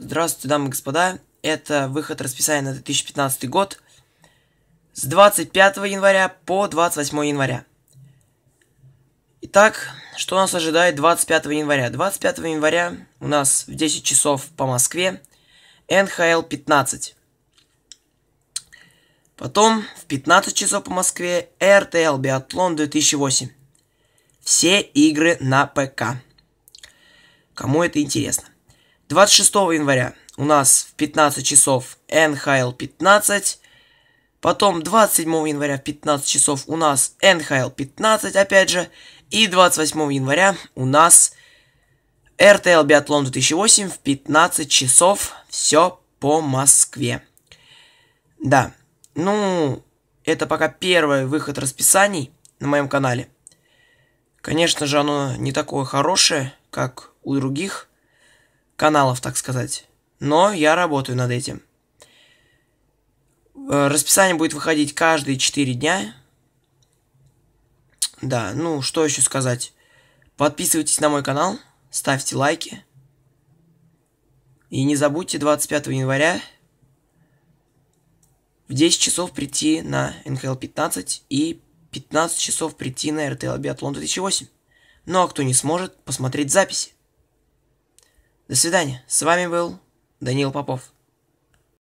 Здравствуйте, дамы и господа. Это выход расписания на 2015 год с 25 января по 28 января. Итак, что нас ожидает 25 января? 25 января у нас в 10 часов по Москве НХЛ 15. Потом в 15 часов по Москве РТЛ Биатлон 2008. Все игры на ПК. Кому это интересно? 26 января у нас в 15 часов НХЛ 15. Потом 27 января в 15 часов у нас НХЛ 15, опять же. И 28 января у нас RTL Биатлон 2008 в 15 часов. Все по Москве. Да, ну, это пока первый выход расписаний на моем канале. Конечно же, оно не такое хорошее, как у других каналов, так сказать. Но я работаю над этим. Э, расписание будет выходить каждые 4 дня. Да, ну что еще сказать. Подписывайтесь на мой канал, ставьте лайки. И не забудьте 25 января в 10 часов прийти на НХЛ 15 и 15 часов прийти на РТЛ Биатлон 2008. Ну а кто не сможет, посмотреть записи. До свидания. С вами был Данил Попов.